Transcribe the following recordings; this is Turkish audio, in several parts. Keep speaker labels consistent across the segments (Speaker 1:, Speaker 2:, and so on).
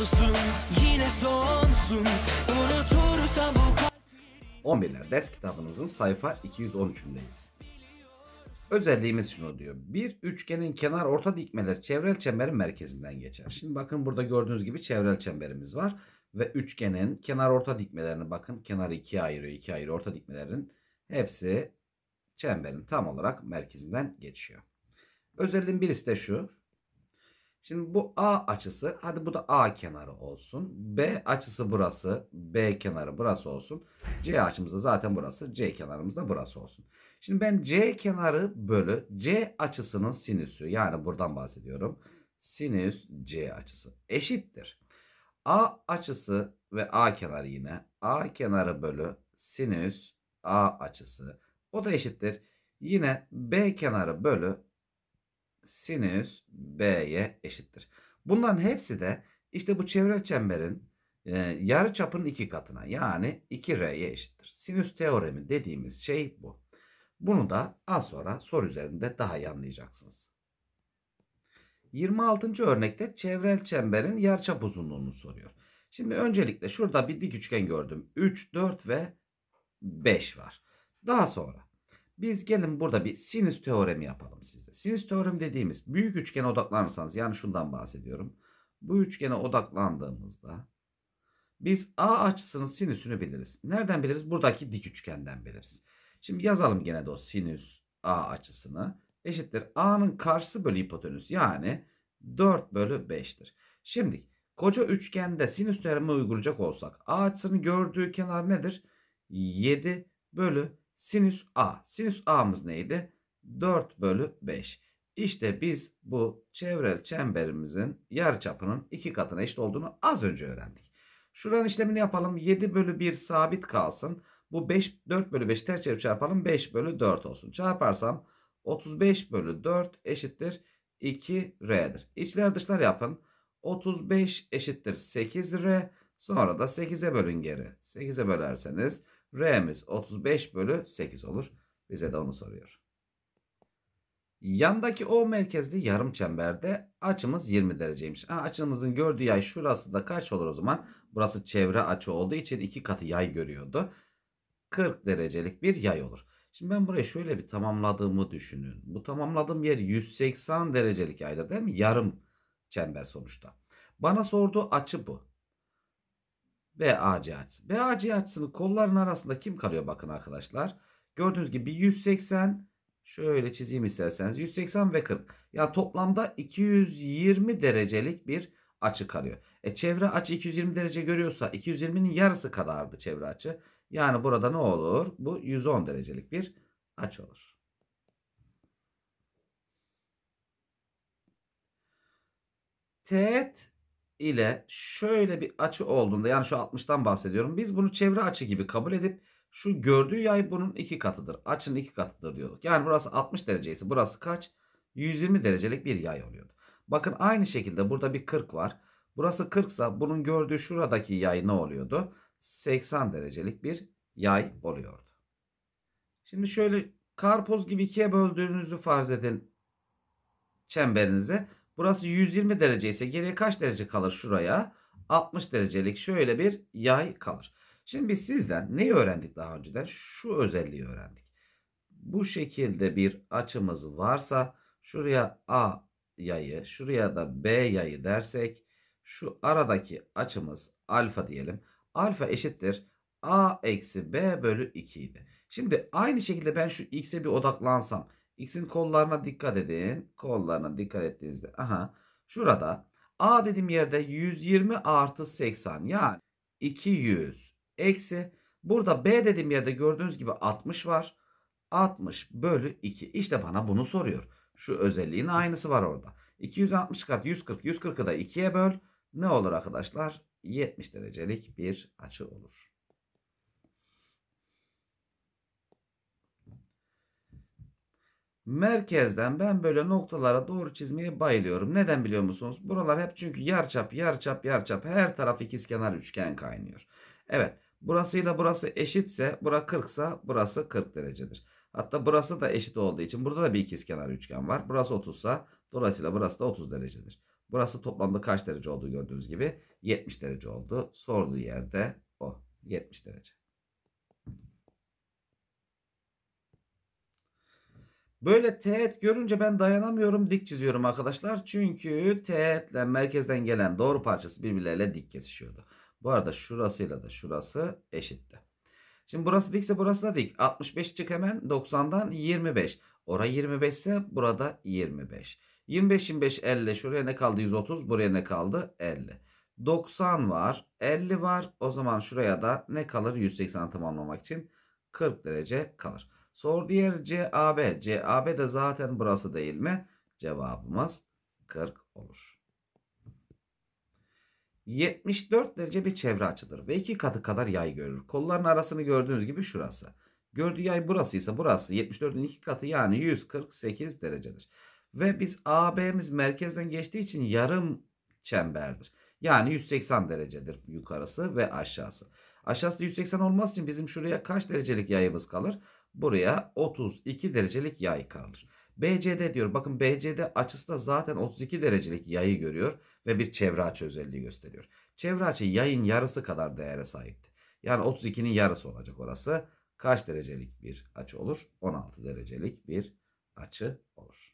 Speaker 1: olsun yine sonsun unutursa bu 11'ler ders kitabınızın sayfa 213'ündeyiz. Özelliğimiz şunu diyor. Bir üçgenin kenar orta dikmeleri çevrel çemberin merkezinden geçer. Şimdi bakın burada gördüğünüz gibi çevrel çemberimiz var. Ve üçgenin kenar orta dikmelerini bakın. Kenarı ikiye ayırıyor. iki ayrı Orta dikmelerin hepsi çemberin tam olarak merkezinden geçiyor. Özelliğin birisi de şu. Şimdi bu A açısı hadi bu da A kenarı olsun. B açısı burası. B kenarı burası olsun. C açımız da zaten burası. C kenarımız da burası olsun. Şimdi ben C kenarı bölü C açısının sinüsü yani buradan bahsediyorum. Sinüs C açısı eşittir. A açısı ve A kenarı yine A kenarı bölü sinüs A açısı. O da eşittir. Yine B kenarı bölü sinüs B'ye eşittir. Bunların hepsi de işte bu çevre çemberin e, yarı çapının iki katına yani 2R'ye eşittir. Sinüs teoremi dediğimiz şey bu. Bunu da az sonra soru üzerinde daha iyi anlayacaksınız. 26. örnekte çevrel çemberin yarıçap uzunluğunu soruyor. Şimdi öncelikle şurada bir dik üçgen gördüm. 3, 4 ve 5 var. Daha sonra biz gelin burada bir sinüs teoremi yapalım size. Sinüs teoremi dediğimiz büyük üçgene odaklanırsanız yani şundan bahsediyorum. Bu üçgene odaklandığımızda biz A açısının sinüsünü biliriz. Nereden biliriz? Buradaki dik üçgenden biliriz. Şimdi yazalım gene de o sinüs A açısını. Eşittir A'nın karşısı bölü hipotenüs yani 4 bölü 5'tir. Şimdi koca üçgende sinüs teoremi uygulayacak olsak A açısının gördüğü kenar nedir? 7 bölü sinüs A. Sinüs A'mız neydi? 4 bölü 5. İşte biz bu çevrel çemberimizin yarıçapının iki katına eşit olduğunu az önce öğrendik. Şuranın işlemini yapalım. 7 bölü 1 sabit kalsın. Bu 5, 4 bölü 5 ters çevirip çarpalım. 5 bölü 4 olsun. Çarparsam 35 bölü 4 eşittir 2R'dir. İçler dışlar yapın. 35 eşittir 8R. Sonra da 8'e bölün geri. 8'e bölerseniz R'miz 35 bölü 8 olur. Bize de onu soruyor. Yandaki O merkezli yarım çemberde açımız 20 dereceymiş. Ha, açımızın gördüğü yay şurası da kaç olur o zaman? Burası çevre açı olduğu için iki katı yay görüyordu. 40 derecelik bir yay olur. Şimdi ben burayı şöyle bir tamamladığımı düşünün. Bu tamamladığım yer 180 derecelik yaydır değil mi? Yarım çember sonuçta. Bana sorduğu açı bu. BA cihazı. BA cihazının kolların arasında kim kalıyor bakın arkadaşlar. Gördüğünüz gibi 180 şöyle çizeyim isterseniz 180 ve 40. Yani toplamda 220 derecelik bir açı kalıyor. E çevre açı 220 derece görüyorsa 220'nin yarısı kadardı çevre açı. Yani burada ne olur? Bu 110 derecelik bir açı olur. Teğet ile şöyle bir açı olduğunda yani şu 60'tan bahsediyorum. Biz bunu çevre açı gibi kabul edip şu gördüğü yay bunun iki katıdır. Açının iki katıdır diyorduk. Yani burası 60 dereceyse burası kaç? 120 derecelik bir yay oluyordu. Bakın aynı şekilde burada bir 40 var. Burası 40 ise bunun gördüğü şuradaki yay ne oluyordu? 80 derecelik bir yay oluyordu. Şimdi şöyle karpuz gibi ikiye böldüğünüzü farz edin çemberinize. Burası 120 derece ise geriye kaç derece kalır şuraya? 60 derecelik şöyle bir yay kalır. Şimdi biz sizden neyi öğrendik daha önceden? Şu özelliği öğrendik. Bu şekilde bir açımız varsa şuraya A yayı, şuraya da B yayı dersek şu aradaki açımız alfa diyelim. Alfa eşittir A eksi B bölü 2 idi. Şimdi aynı şekilde ben şu X'e bir odaklansam. X'in kollarına dikkat edin. Kollarına dikkat ettiğinizde. Aha. Şurada A dediğim yerde 120 artı 80 yani 200 eksi. Burada B dediğim yerde gördüğünüz gibi 60 var. 60 bölü 2. İşte bana bunu soruyor. Şu özelliğin aynısı var orada. 260 çıkart 140. 140'ı da 2'ye böl. Ne olur arkadaşlar? 70 derecelik bir açı olur. Merkezden ben böyle noktalara doğru çizmeye bayılıyorum. Neden biliyor musunuz? Buralar hep çünkü yarçap, yarçap, yarçap her taraf ikizkenar üçgen kaynıyor. Evet, burasıyla burası eşitse, bura 40 ise burası 40 derecedir. Hatta burası da eşit olduğu için burada da bir ikizkenar üçgen var. Burası 30 ise dolayısıyla burası da 30 derecedir. Burası toplamda kaç derece olduğu gördüğünüz gibi 70 derece oldu. Sorduğu yerde o 70 derece. Böyle teğet görünce ben dayanamıyorum dik çiziyorum arkadaşlar. Çünkü teğetle merkezden gelen doğru parçası birbirleriyle dik kesişiyordu. Bu arada şurasıyla da şurası eşitti. Şimdi burası dikse burası da dik. 65 çık hemen 90'dan 25. Ora 25 ise burada 25. 25 25 50 şuraya ne kaldı 130 buraya ne kaldı 50. 90 var 50 var o zaman şuraya da ne kalır 180 tamamlamak için 40 derece kalır. Soru diğer CAB. CAB de zaten burası değil mi? Cevabımız 40 olur. 74 derece bir çevre açıdır ve iki katı kadar yay görür. Kolların arasını gördüğünüz gibi şurası. Gördüğü yay burası ise burası 74'ün iki katı yani 148 derecedir. Ve biz AB'miz merkezden geçtiği için yarım çemberdir. Yani 180 derecedir yukarısı ve aşağısı. Aşağısı 180 olmaz için bizim şuraya kaç derecelik yayımız kalır? Buraya 32 derecelik yay kalır. BCD diyor. Bakın BCD açısı da zaten 32 derecelik yayı görüyor ve bir çevre açı özelliği gösteriyor. Çevre açı yayın yarısı kadar değere sahipti. Yani 32'nin yarısı olacak orası. Kaç derecelik bir açı olur? 16 derecelik bir açı olur.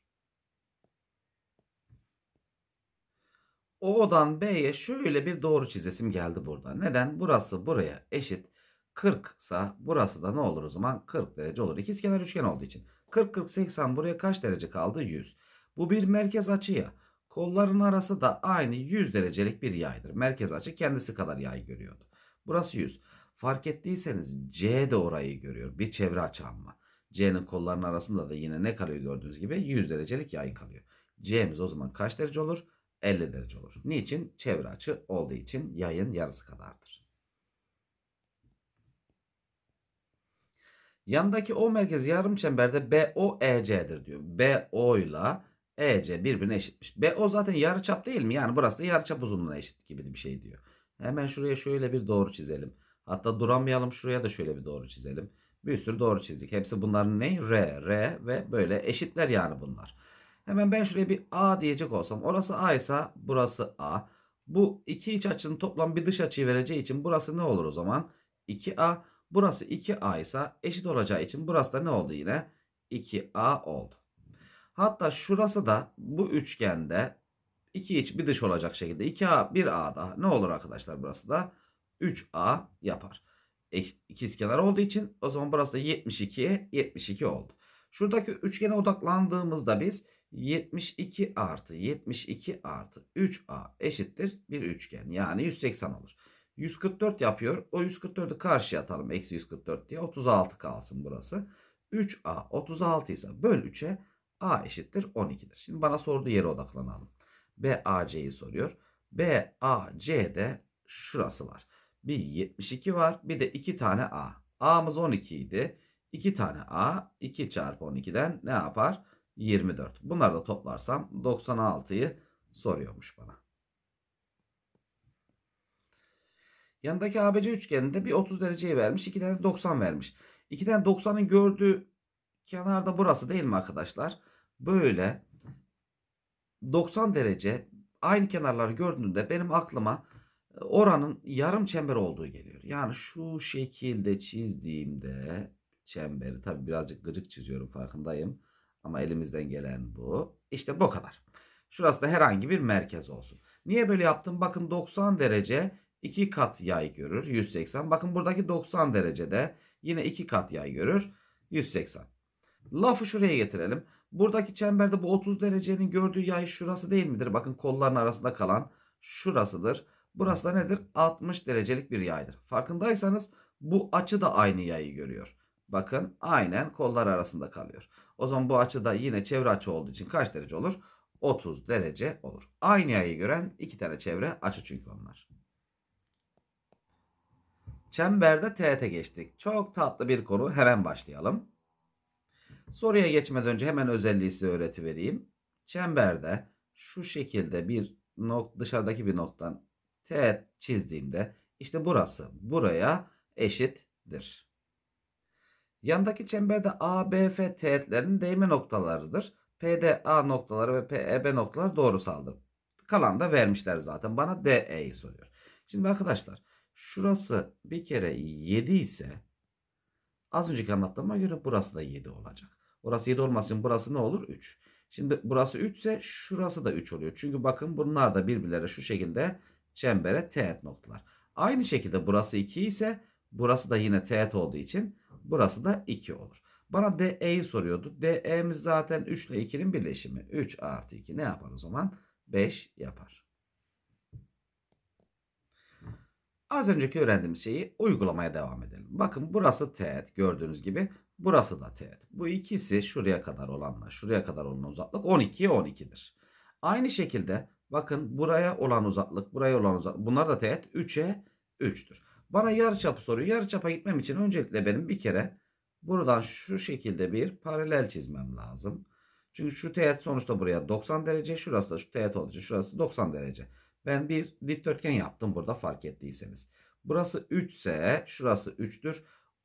Speaker 1: O'dan B'ye şöyle bir doğru çizesim geldi burada. Neden? Burası buraya eşit. 40 sa burası da ne olur o zaman 40 derece olur. İkizkenar üçgen olduğu için. 40 40 80 buraya kaç derece kaldı? 100. Bu bir merkez açı ya. Kolların arası da aynı 100 derecelik bir yaydır. Merkez açı kendisi kadar yay görüyordu. Burası 100. Fark ettiyseniz C de orayı görüyor. Bir çevre açı açanma. C'nin kollarının arasında da yine ne kalıyor gördüğünüz gibi 100 derecelik yay kalıyor. C'miz o zaman kaç derece olur? 50 derece olur. Niçin? Çevre açı olduğu için yayın yarısı kadardır. Yandaki O merkez yarım çemberde BOEC'dir diyor. BO ile EC birbirine eşitmiş. BO zaten yarıçap değil mi? Yani burası da yarıçap uzunluğuna eşit gibi bir şey diyor. Hemen şuraya şöyle bir doğru çizelim. Hatta duramayalım şuraya da şöyle bir doğru çizelim. Bir sürü doğru çizdik. Hepsi bunların ne? R, R ve böyle eşitler yani bunlar. Hemen ben şuraya bir A diyecek olsam. Orası A ise burası A. Bu iki iç açının toplam bir dış açıyı vereceği için burası ne olur o zaman? 2A. Burası 2A ise eşit olacağı için burası da ne oldu yine? 2A oldu. Hatta şurası da bu üçgende 2 iç bir dış olacak şekilde 2A 1A daha ne olur arkadaşlar burası da 3A yapar. E, kenar olduğu için o zaman burası da 72 72 oldu. Şuradaki üçgene odaklandığımızda biz 72 artı 72 artı 3A eşittir bir üçgen. Yani 180 olur. 144 yapıyor. O 144'ü karşıya atalım. Eksi 144 diye. 36 kalsın burası. 3A 36 ise böl 3'e A eşittir 12'dir. Şimdi bana sorduğu yere odaklanalım. BAC'yi soruyor. BAC'de şurası var. Bir 72 var. Bir de 2 tane A. A'mız 12 idi. 2 tane A 2 çarpı 12'den ne yapar? 24. Bunları da toplarsam 96'yı soruyormuş bana. Yanındaki ABC üçgeninde bir 30 dereceyi vermiş. 2 tane 90 vermiş. 2 tane 90'ın gördüğü kenarda burası değil mi arkadaşlar? Böyle 90 derece aynı kenarları gördüğünde benim aklıma e, oranın yarım çember olduğu geliyor. Yani şu şekilde çizdiğimde çemberi tabi birazcık gıcık çiziyorum farkındayım. Ama elimizden gelen bu. İşte bu kadar. Şurası da herhangi bir merkez olsun. Niye böyle yaptım? Bakın 90 derece 2 kat yay görür 180. Bakın buradaki 90 derecede yine 2 kat yay görür 180. Lafı şuraya getirelim. Buradaki çemberde bu 30 derecenin gördüğü yay şurası değil midir? Bakın kolların arasında kalan şurasıdır. Burası da nedir? 60 derecelik bir yaydır. Farkındaysanız bu açı da aynı yayı görüyor. Bakın aynen kollar arasında kalıyor. O zaman bu açı da yine çevre açı olduğu için kaç derece olur? 30 derece olur. Aynı yayı gören iki tane çevre açı çünkü onlar. Çemberde teğete geçtik. Çok tatlı bir konu. Hemen başlayalım. Soruya geçmeden önce hemen özelliği size öğreti vereyim. Çemberde şu şekilde bir nok dışarıdaki bir noktan TET çizdiğimde işte burası buraya eşittir. Yandaki çemberde ABF B, değme noktalarıdır. PDA noktaları ve PEB E, noktalar doğrusaldır. Kalan da vermişler zaten. Bana D, soruyor. Şimdi arkadaşlar Şurası bir kere 7 ise az önceki anlattığıma göre burası da 7 olacak. Orası 7 olmasın, burası ne olur? 3. Şimdi burası 3 ise şurası da 3 oluyor. Çünkü bakın bunlar da birbirlere şu şekilde çembere teğet noktalar. Aynı şekilde burası 2 ise burası da yine teğet olduğu için burası da 2 olur. Bana DE'yi soruyordu. DE'miz zaten 3 ile 2'nin birleşimi. 3 artı 2 ne yapar o zaman? 5 yapar. Az önceki öğrendiğimiz şeyi uygulamaya devam edelim. Bakın burası teğet gördüğünüz gibi. Burası da teğet. Bu ikisi şuraya kadar olanla şuraya kadar olan uzaklık 12, 12'dir. Aynı şekilde bakın buraya olan uzaklık, buraya olan uzaklık. Bunlar da teğet 3'e 3'tür. Bana yarıçapı soruyor. Yarıçapa gitmem için öncelikle benim bir kere buradan şu şekilde bir paralel çizmem lazım. Çünkü şu teğet sonuçta buraya 90 derece, şurası da şu teğet olduğu için şurası 90 derece. Ben bir dikdörtgen yaptım burada fark ettiyseniz. Burası 3 ise şurası 3'tür.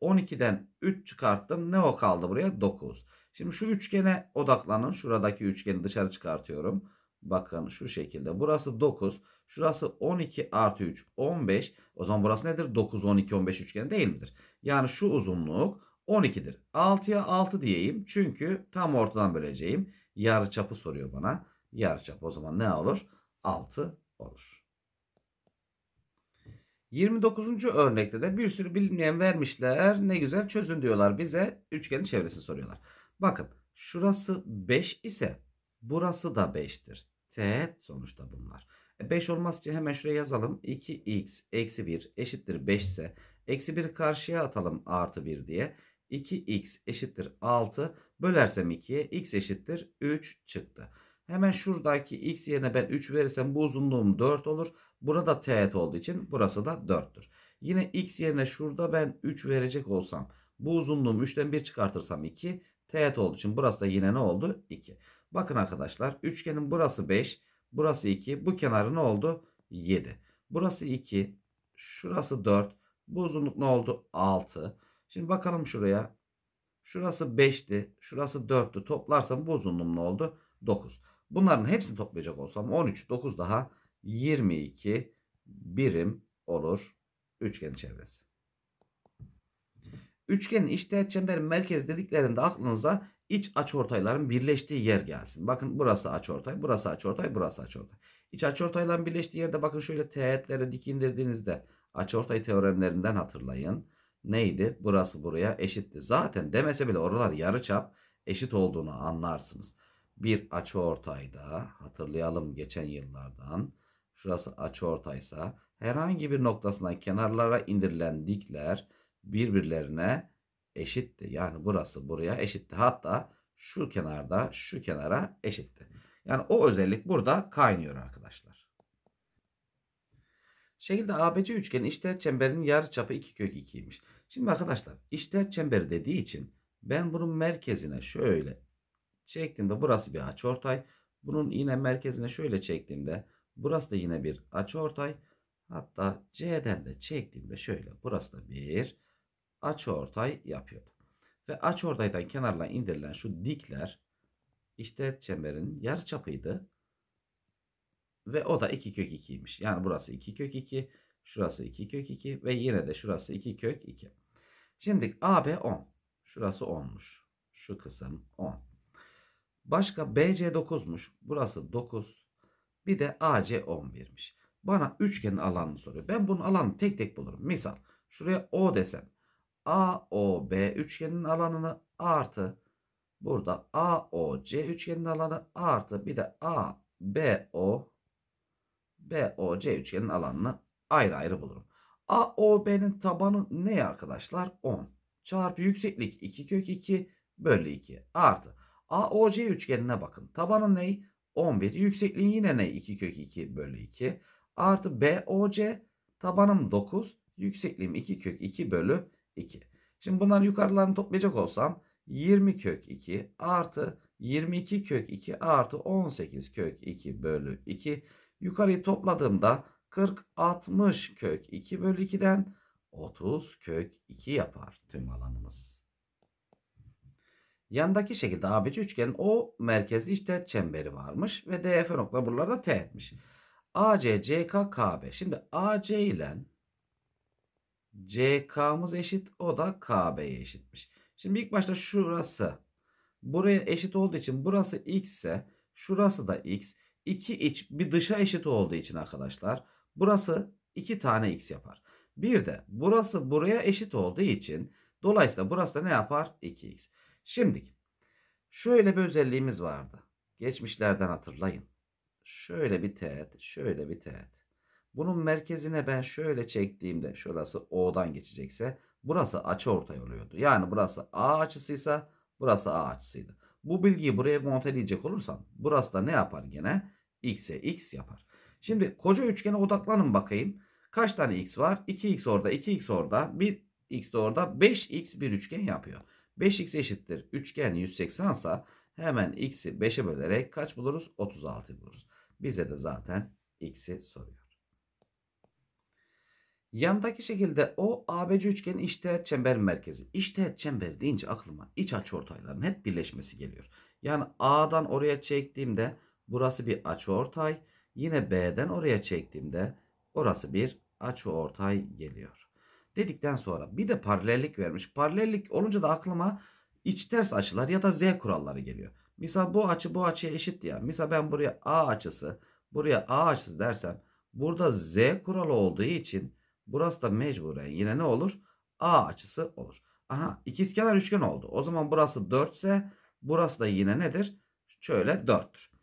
Speaker 1: 12'den 3 çıkarttım. Ne o kaldı buraya? 9. Şimdi şu üçgene odaklanın. Şuradaki üçgeni dışarı çıkartıyorum. Bakın şu şekilde. Burası 9. Şurası 12 artı 3 15. O zaman burası nedir? 9, 12, 15 üçgen değil midir? Yani şu uzunluk 12'dir. 6'ya 6 diyeyim. Çünkü tam ortadan böleceğim. Yarı çapı soruyor bana. Yarı çap o zaman ne olur? 6 olur. 29. örnekte de bir sürü bilmeyen vermişler. Ne güzel çözün diyorlar bize. Üçgenin çevresini soruyorlar. Bakın şurası 5 ise burası da 5'tir. Teğet sonuçta bunlar. 5 e, olmaz ki hemen şuraya yazalım. 2x eksi 1 eşittir 5 ise eksi 1 karşıya atalım artı 1 diye. 2x eşittir 6 bölersem 2'ye x eşittir 3 çıktı. Hemen şuradaki x yerine ben 3 verirsem bu uzunluğum 4 olur. Burada teğet olduğu için burası da 4'tür. Yine x yerine şurada ben 3 verecek olsam bu uzunluğum 3'ten 1 çıkartırsam 2 teğet olduğu için burası da yine ne oldu? 2. Bakın arkadaşlar üçgenin burası 5 burası 2 bu kenarı ne oldu? 7. Burası 2 şurası 4 bu uzunluk ne oldu? 6. Şimdi bakalım şuraya Şurası 5'ti. Şurası 4'tü. Toplarsam bu uzunluğum ne oldu? 9. Bunların hepsini toplayacak olsam 13, 9 daha 22 birim olur üçgen çevresi. Üçgenin teğet çember merkezi dediklerinde aklınıza iç açıortayların birleştiği yer gelsin. Bakın burası açıortay, burası açıortay, burası açıortay. İç açıortayların birleştiği yerde bakın şöyle teğetlere dik indirdiğinizde açıortay teoremlerinden hatırlayın neydi? Burası buraya eşitti. Zaten demese bile oralar yarıçap eşit olduğunu anlarsınız. Bir açı açıortayda hatırlayalım geçen yıllardan. Şurası açı ortaysa herhangi bir noktasından kenarlara indirilen dikler birbirlerine eşitti. Yani burası buraya eşitti. Hatta şu kenarda şu kenara eşitti. Yani o özellik burada kaynıyor arkadaşlar. Şekilde ABC üçgeni işte çemberin yarı çapı 2 kök 2'ymiş. Şimdi arkadaşlar işler çember dediği için ben bunun merkezine şöyle çektiğimde burası bir açıortay. Bunun yine merkezine şöyle çektiğimde burası da yine bir açıortay. Hatta C'den de çektiğimde şöyle burası da bir açıortay yapıyordu. Ve açıortaydan kenarla indirilen şu dikler işte çemberin yarıçapıydı. Ve o da 2 kök 2'ymiş. Yani burası 2 kök 2, şurası 2 kök 2 ve yine de şurası 2 kök 2. Şimdi AB 10. Şurası 10'muş. Şu kısım 10. Başka BC 9'muş. Burası 9. Bir de AC 11'miş. Bana üçgenin alanını soruyor. Ben bunun alanını tek tek bulurum. Misal şuraya O desem. AOB üçgenin alanını artı burada AOC üçgenin alanı artı bir de ABO BOC üçgenin alanını ayrı ayrı bulurum. AOB'nin tabanı ne arkadaşlar? 10 çarpı yükseklik 2 kök 2 bölü 2 artı AOC üçgenine bakın. Tabanı ne? 11. Yüksekliği yine ne? 2 kök 2 bölü 2 artı BOC tabanım 9. Yüksekliğim 2 kök 2 bölü 2. Şimdi bunların yukarılarını toplayacak olsam 20 kök 2 artı 22 kök 2 artı 18 kök 2 bölü 2. Yukarıyı topladığımda 40 60 kök 2 bölü 2'den 30 kök 2 yapar tüm alanımız. Yandaki şekilde ABC üçgenin O merkezli işte çemberi varmış ve DF nokta buralarda T etmiş. AC, CK, KB. Şimdi AC ile CK'mız eşit o da KB'ye eşitmiş. Şimdi ilk başta şurası buraya eşit olduğu için burası X ise şurası da X. İki iç bir dışa eşit olduğu için arkadaşlar Burası 2 tane x yapar. Bir de burası buraya eşit olduğu için dolayısıyla burası da ne yapar? 2x. Şimdi şöyle bir özelliğimiz vardı. Geçmişlerden hatırlayın. Şöyle bir teğet, şöyle bir teğet. Bunun merkezine ben şöyle çektiğimde şurası O'dan geçecekse burası açı ortaya oluyordu. Yani burası A açısıysa burası A açısıydı. Bu bilgiyi buraya monte edecek olursam burası da ne yapar gene? X'e X yapar. Şimdi koca üçgene odaklanın bakayım. Kaç tane x var? 2x orada, 2x orada, 1x de orada, 5x bir üçgen yapıyor. 5x eşittir. Üçgen 180 ise hemen x'i 5'e bölerek kaç buluruz? 36 buluruz. Bize de zaten x'i soruyor. Yandaki şekilde o ABC üçgenin içteğet çember merkezi. İçteğet çember deyince aklıma iç açı açıortayların hep birleşmesi geliyor. Yani A'dan oraya çektiğimde burası bir açı ortay. Yine B'den oraya çektiğimde orası bir açı ortay geliyor. Dedikten sonra bir de paralellik vermiş. Paralellik olunca da aklıma iç ters açılar ya da Z kuralları geliyor. Misal bu açı bu açıya eşit ya. Misal ben buraya A açısı, buraya A açısı dersem burada Z kuralı olduğu için burası da mecburen yine ne olur? A açısı olur. Aha ikizkenar üçgen oldu. O zaman burası 4 ise burası da yine nedir? Şöyle 4'tür.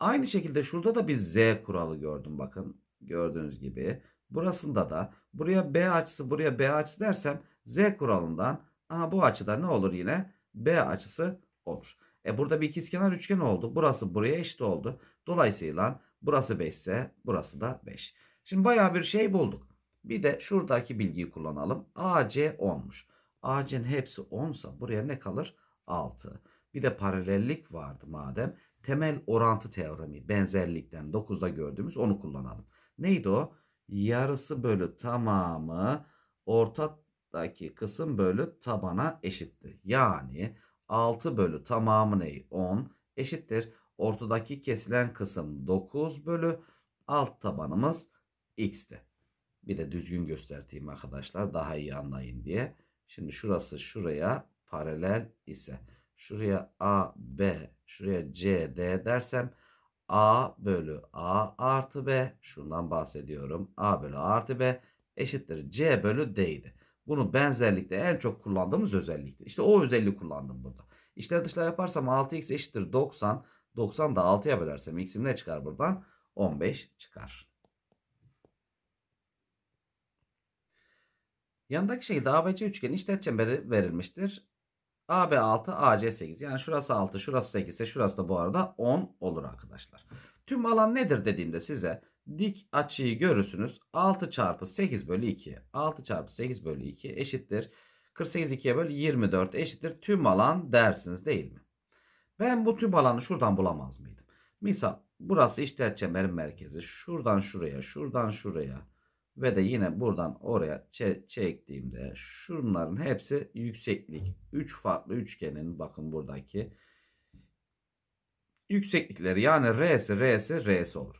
Speaker 1: Aynı şekilde şurada da bir z kuralı gördüm bakın. Gördüğünüz gibi. Burasında da buraya b açısı buraya b açısı dersem z kuralından aha bu açıda ne olur yine b açısı olur. E burada bir ikizkenar üçgen oldu. Burası buraya eşit oldu. Dolayısıyla burası 5 ise burası da 5. Şimdi baya bir şey bulduk. Bir de şuradaki bilgiyi kullanalım. AC 10'muş. AC'nin hepsi 10 buraya ne kalır? 6. Bir de paralellik vardı madem temel orantı teoremi benzerlikten 9'da gördüğümüz onu kullanalım. Neydi o? Yarısı bölü tamamı ortadaki kısım bölü tabana eşitti. Yani 6 bölü tamamı neyi? 10 eşittir. Ortadaki kesilen kısım 9 bölü alt tabanımız x'ti. Bir de düzgün gösterteyim arkadaşlar daha iyi anlayın diye. Şimdi şurası şuraya paralel ise şuraya a b Şuraya CD dersem A bölü A artı B. Şundan bahsediyorum. A bölü A artı B eşittir. C bölü D idi. Bunu benzerlikte en çok kullandığımız özellikti. İşte o özelliği kullandım burada. İşler dışlar yaparsam 6x eşittir 90. 90 da 6'ya bölersem x'im ne çıkar buradan? 15 çıkar. Yanındaki şekilde ABC üçgeni işlet çemberi verilmiştir. AB 6, AC 8. Yani şurası 6, şurası 8 ise şurası da bu arada 10 olur arkadaşlar. Tüm alan nedir dediğimde size dik açıyı görürsünüz. 6 çarpı 8 bölü 2. 6 çarpı 8 bölü 2 eşittir. 48 2'ye bölü 24 eşittir. Tüm alan dersiniz değil mi? Ben bu tüm alanı şuradan bulamaz mıydım? Misal burası işte çemberin merkezi. Şuradan şuraya, şuradan şuraya ve de yine buradan oraya çektiğimde şunların hepsi yükseklik. 3 farklı üçgenin bakın buradaki yükseklikleri yani R'si R'si R'si olur.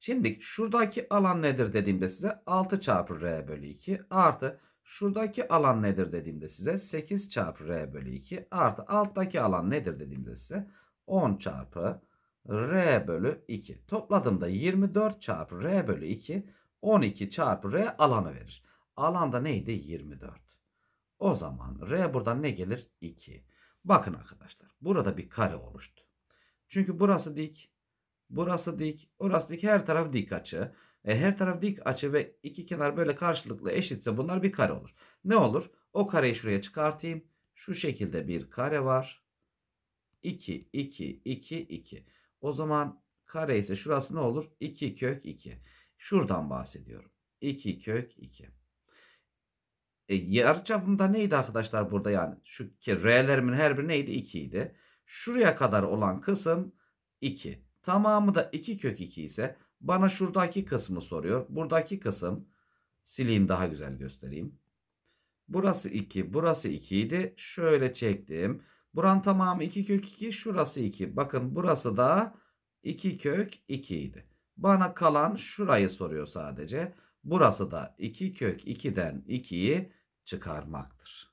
Speaker 1: Şimdi şuradaki alan nedir dediğimde size 6 çarpı R bölü 2 artı şuradaki alan nedir dediğimde size 8 çarpı R bölü 2 artı alttaki alan nedir dediğimde size 10 çarpı R bölü 2. Topladığımda 24 çarpı R bölü 2 12 çarpı R alanı verir. Alanda neydi? 24. O zaman R buradan ne gelir? 2. Bakın arkadaşlar burada bir kare oluştu. Çünkü burası dik, burası dik, orası dik her taraf dik açı. E, her taraf dik açı ve iki kenar böyle karşılıklı eşitse bunlar bir kare olur. Ne olur? O kareyi şuraya çıkartayım. Şu şekilde bir kare var. 2, 2, 2, 2. O zaman kare ise şurası ne olur? 2 kök 2. Şuradan bahsediyorum. 2 kök 2. E, yarıçapımda neydi arkadaşlar burada yani? Şu ki R'lerimin her biri neydi? 2 idi. Şuraya kadar olan kısım 2. Tamamı da 2 kök 2 ise bana şuradaki kısmı soruyor. Buradaki kısım sileyim daha güzel göstereyim. Burası 2, burası 2 idi. Şöyle çektim. Buran tamamı 2 kök 2, şurası 2. Bakın burası da 2 kök 2 idi. Bana kalan şurayı soruyor sadece. Burası da 2 kök 2'den 2'yi çıkarmaktır.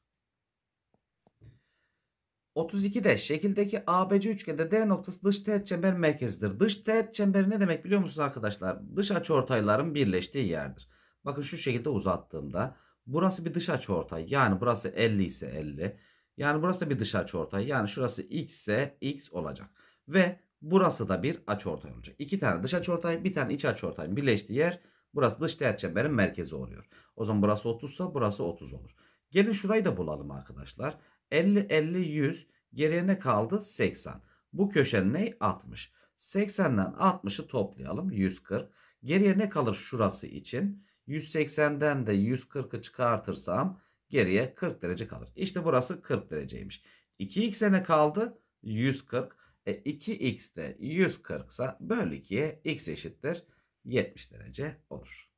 Speaker 1: 32'de şekildeki ABC üçgende D noktası dış teğet çember merkezidir. Dış teğet çemberi ne demek biliyor musunuz arkadaşlar? Dış açıortayların birleştiği yerdir. Bakın şu şekilde uzattığımda burası bir dış açıortay. Yani burası 50 ise 50. Yani burası da bir dış açıortay. Yani şurası x ise x olacak. Ve Burası da bir açıortay olacak. İki tane dış açıortay, bir tane iç açıortayın birleştiği yer burası dış teğet çemberin merkezi oluyor. O zaman burası 30 ise burası 30 olur. Gelin şurayı da bulalım arkadaşlar. 50 50 100 geriye ne kaldı? 80. Bu köşenin ne? 60. 80'den 60'ı toplayalım. 140. Geriye ne kalır şurası için? 180'den de 140'ı çıkartırsam geriye 40 derece kalır. İşte burası 40 dereceymiş. 2x'e ne kaldı? 140. E, 2x de 140 ise böl 2'ye x eşittir 70 derece olur.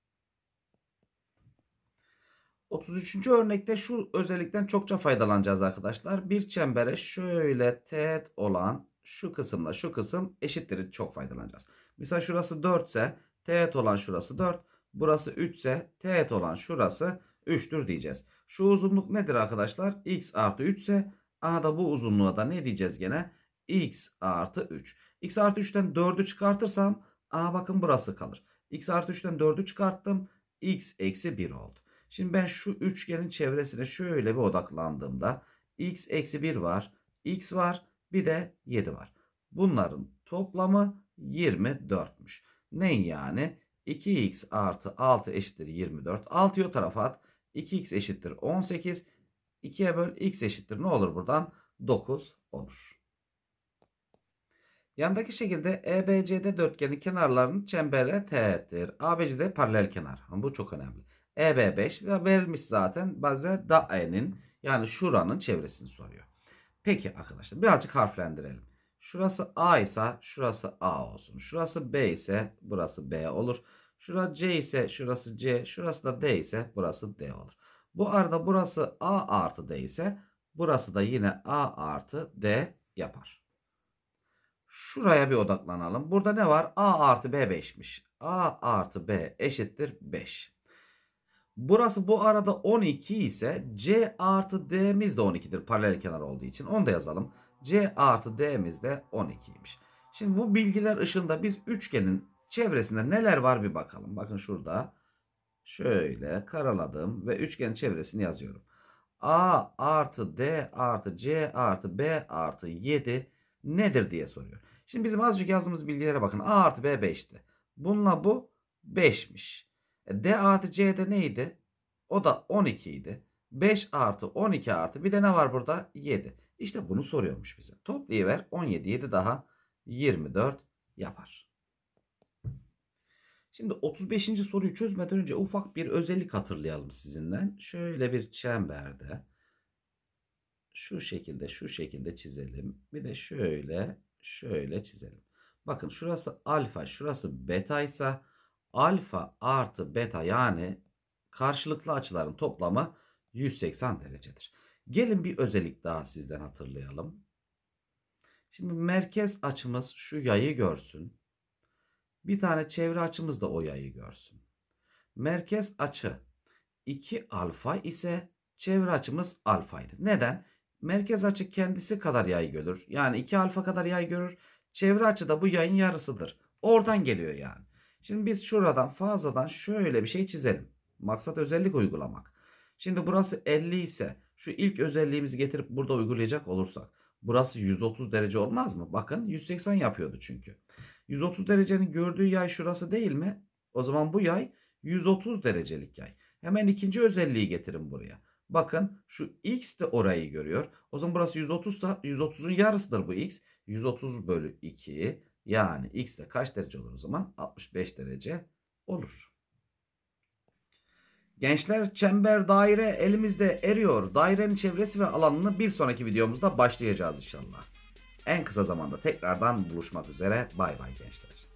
Speaker 1: 33. örnekte şu özellikten çokça faydalanacağız arkadaşlar. Bir çembere şöyle teğet olan şu kısımla şu kısım eşittir çok faydalanacağız. Mesela şurası 4 ise teğet olan şurası 4. Burası 3 ise teğet olan şurası 3'tür diyeceğiz. Şu uzunluk nedir arkadaşlar? x artı 3 ise a da bu uzunluğa da ne diyeceğiz gene? x artı 3. x artı 3'ten 4'ü çıkartırsam a bakın burası kalır. x artı 3'ten 4'ü çıkarttım. x eksi 1 oldu. Şimdi ben şu üçgenin çevresine şöyle bir odaklandığımda x eksi 1 var. x var. Bir de 7 var. Bunların toplamı 24'müş. Ne yani? 2x artı 6 eşittir 24. 6'yı o tarafa at. 2x eşittir 18. 2'ye böl x eşittir ne olur buradan? 9 olur. Yandaki şekilde EBCD dörtgenin kenarlarının çembere teğettir. ABCD paralel kenar. Bu çok önemli. EB5 verilmiş zaten bazen daenin yani şuranın çevresini soruyor. Peki arkadaşlar birazcık harflendirelim. Şurası A ise şurası A olsun. Şurası B ise burası B olur. Şurası C ise şurası C. Şurası da D ise burası D olur. Bu arada burası A artı D ise burası da yine A artı D yapar. Şuraya bir odaklanalım. Burada ne var? A artı B 5'miş. A artı B eşittir 5. Burası bu arada 12 ise C artı D'miz de 12'dir. Paralel kenar olduğu için. Onu da yazalım. C artı D'miz de 12'ymiş. Şimdi bu bilgiler ışığında biz üçgenin çevresinde neler var bir bakalım. Bakın şurada şöyle karaladım ve üçgenin çevresini yazıyorum. A artı D artı C artı B artı 7 nedir diye soruyor. Şimdi bizim az önce yazdığımız bilgilere bakın. A artı B 5'ti. Bununla bu 5'miş. E, D artı C de neydi? O da 12 idi. 5 artı 12 artı bir de ne var burada? 7. İşte bunu soruyormuş bize. Toplayıver 17 7 daha 24 yapar. Şimdi 35. soruyu çözmeden önce ufak bir özellik hatırlayalım sizinden. Şöyle bir çemberde şu şekilde şu şekilde çizelim. Bir de şöyle şöyle çizelim. Bakın şurası alfa şurası beta ise alfa artı beta yani karşılıklı açıların toplamı 180 derecedir. Gelin bir özellik daha sizden hatırlayalım. Şimdi merkez açımız şu yayı görsün. Bir tane çevre açımız da o yayı görsün. Merkez açı 2 alfa ise çevre açımız alfaydı. Neden? merkez açı kendisi kadar yay görür. Yani 2 alfa kadar yay görür. Çevre açı da bu yayın yarısıdır. Oradan geliyor yani. Şimdi biz şuradan fazladan şöyle bir şey çizelim. Maksat özellik uygulamak. Şimdi burası 50 ise şu ilk özelliğimizi getirip burada uygulayacak olursak. Burası 130 derece olmaz mı? Bakın 180 yapıyordu çünkü. 130 derecenin gördüğü yay şurası değil mi? O zaman bu yay 130 derecelik yay. Hemen ikinci özelliği getirin buraya. Bakın şu x de orayı görüyor. O zaman burası 130 ise 130'un yarısıdır bu x. 130 bölü 2 yani x de kaç derece olur o zaman? 65 derece olur. Gençler çember daire elimizde eriyor. Dairenin çevresi ve alanını bir sonraki videomuzda başlayacağız inşallah. En kısa zamanda tekrardan buluşmak üzere. Bay bay gençler.